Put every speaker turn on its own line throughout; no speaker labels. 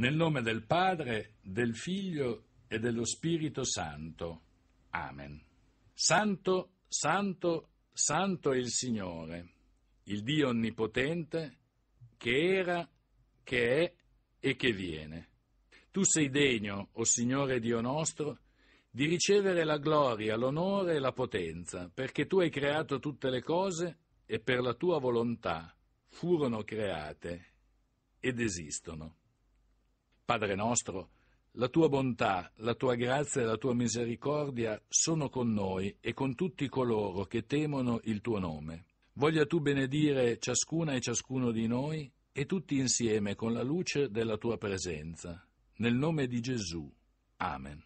Nel nome del Padre, del Figlio e dello Spirito Santo. Amen. Santo, santo, santo è il Signore, il Dio Onnipotente, che era, che è e che viene. Tu sei degno, o Signore Dio nostro, di ricevere la gloria, l'onore e la potenza, perché tu hai creato tutte le cose e per la tua volontà furono create ed esistono. Padre nostro, la tua bontà, la tua grazia e la tua misericordia sono con noi e con tutti coloro che temono il tuo nome. Voglia tu benedire ciascuna e ciascuno di noi e tutti insieme con la luce della tua presenza. Nel nome di Gesù. Amen.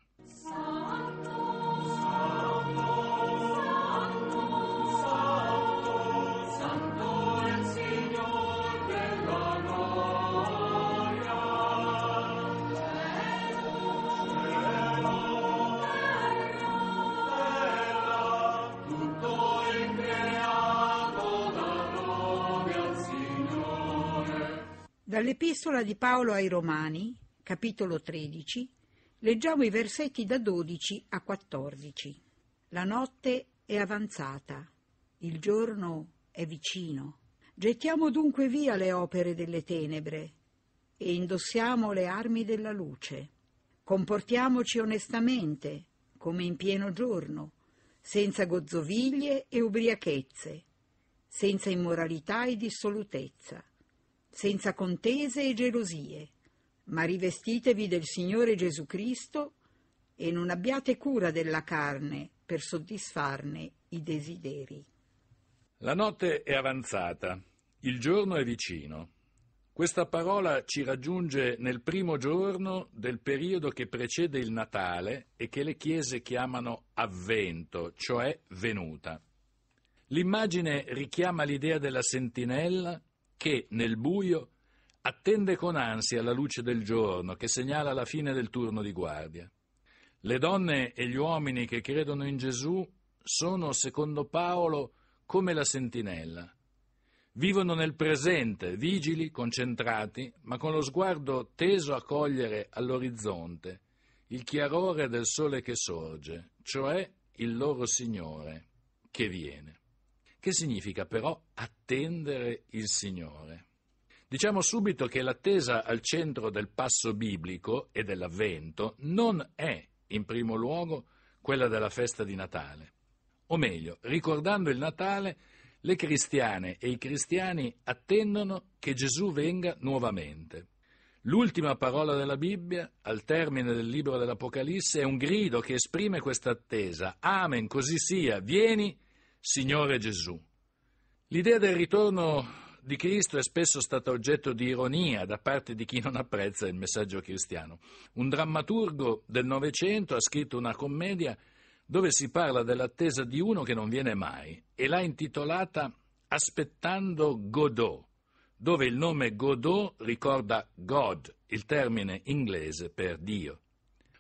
Dall'epistola di Paolo ai Romani, capitolo 13, leggiamo i versetti da 12 a 14. La notte è avanzata, il giorno è vicino. Gettiamo dunque via le opere delle tenebre e indossiamo le armi della luce. Comportiamoci onestamente, come in pieno giorno, senza gozzoviglie e ubriachezze, senza immoralità e dissolutezza senza contese e gelosie, ma rivestitevi del Signore Gesù Cristo e non abbiate cura della carne per soddisfarne i desideri.
La notte è avanzata, il giorno è vicino. Questa parola ci raggiunge nel primo giorno del periodo che precede il Natale e che le chiese chiamano avvento, cioè venuta. L'immagine richiama l'idea della sentinella che nel buio attende con ansia la luce del giorno che segnala la fine del turno di guardia. Le donne e gli uomini che credono in Gesù sono, secondo Paolo, come la sentinella. Vivono nel presente, vigili, concentrati, ma con lo sguardo teso a cogliere all'orizzonte il chiarore del sole che sorge, cioè il loro Signore che viene che significa però attendere il Signore. Diciamo subito che l'attesa al centro del passo biblico e dell'avvento non è, in primo luogo, quella della festa di Natale. O meglio, ricordando il Natale, le cristiane e i cristiani attendono che Gesù venga nuovamente. L'ultima parola della Bibbia, al termine del libro dell'Apocalisse, è un grido che esprime questa attesa. Amen, così sia, vieni Signore Gesù. L'idea del ritorno di Cristo è spesso stata oggetto di ironia da parte di chi non apprezza il messaggio cristiano. Un drammaturgo del Novecento ha scritto una commedia dove si parla dell'attesa di uno che non viene mai e l'ha intitolata Aspettando Godot, dove il nome Godot ricorda God, il termine inglese per Dio.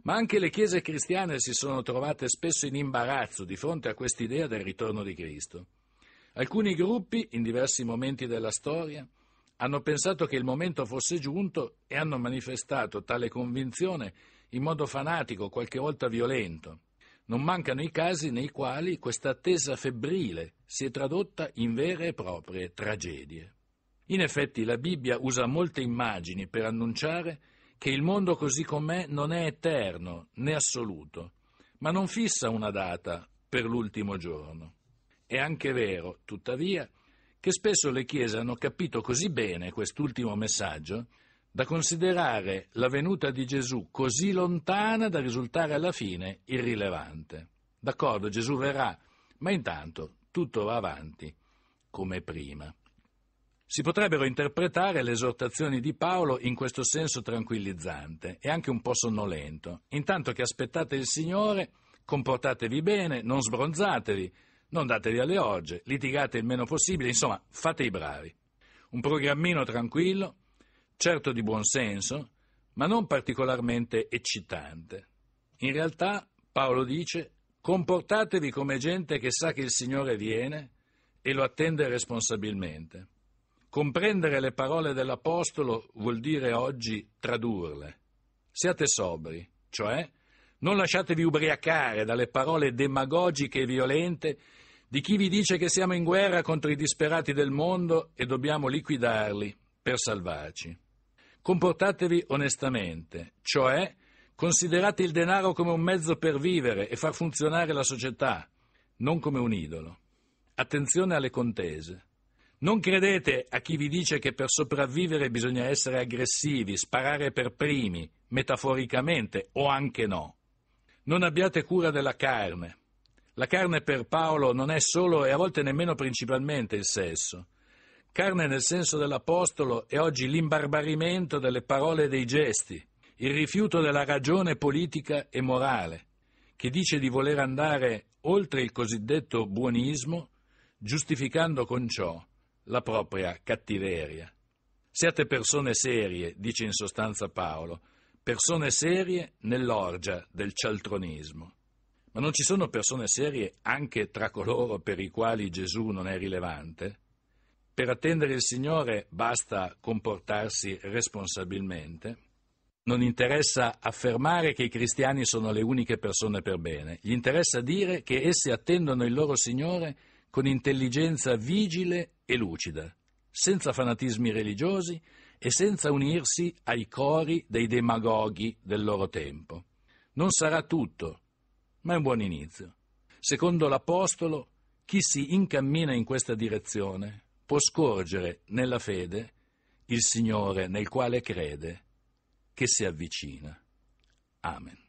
Ma anche le chiese cristiane si sono trovate spesso in imbarazzo di fronte a quest'idea del ritorno di Cristo. Alcuni gruppi, in diversi momenti della storia, hanno pensato che il momento fosse giunto e hanno manifestato tale convinzione in modo fanatico, qualche volta violento. Non mancano i casi nei quali questa attesa febbrile si è tradotta in vere e proprie tragedie. In effetti la Bibbia usa molte immagini per annunciare che il mondo così com'è non è eterno né assoluto, ma non fissa una data per l'ultimo giorno. È anche vero, tuttavia, che spesso le chiese hanno capito così bene quest'ultimo messaggio da considerare la venuta di Gesù così lontana da risultare alla fine irrilevante. D'accordo, Gesù verrà, ma intanto tutto va avanti come prima. Si potrebbero interpretare le esortazioni di Paolo in questo senso tranquillizzante e anche un po' sonnolento. Intanto che aspettate il Signore, comportatevi bene, non sbronzatevi, non datevi alle orge, litigate il meno possibile, insomma, fate i bravi. Un programmino tranquillo, certo di buon senso, ma non particolarmente eccitante. In realtà, Paolo dice, comportatevi come gente che sa che il Signore viene e lo attende responsabilmente. Comprendere le parole dell'Apostolo vuol dire oggi tradurle. Siate sobri, cioè non lasciatevi ubriacare dalle parole demagogiche e violente di chi vi dice che siamo in guerra contro i disperati del mondo e dobbiamo liquidarli per salvarci. Comportatevi onestamente, cioè considerate il denaro come un mezzo per vivere e far funzionare la società, non come un idolo. Attenzione alle contese. Non credete a chi vi dice che per sopravvivere bisogna essere aggressivi, sparare per primi, metaforicamente o anche no. Non abbiate cura della carne. La carne per Paolo non è solo e a volte nemmeno principalmente il sesso. Carne nel senso dell'Apostolo è oggi l'imbarbarimento delle parole e dei gesti, il rifiuto della ragione politica e morale, che dice di voler andare oltre il cosiddetto buonismo, giustificando con ciò la propria cattiveria. Siate persone serie, dice in sostanza Paolo, persone serie nell'orgia del cialtronismo. Ma non ci sono persone serie anche tra coloro per i quali Gesù non è rilevante? Per attendere il Signore basta comportarsi responsabilmente? Non interessa affermare che i cristiani sono le uniche persone per bene, gli interessa dire che essi attendono il loro Signore con intelligenza vigile e lucida, senza fanatismi religiosi e senza unirsi ai cori dei demagoghi del loro tempo. Non sarà tutto, ma è un buon inizio. Secondo l'Apostolo, chi si incammina in questa direzione può scorgere nella fede il Signore nel quale crede, che si avvicina. Amen.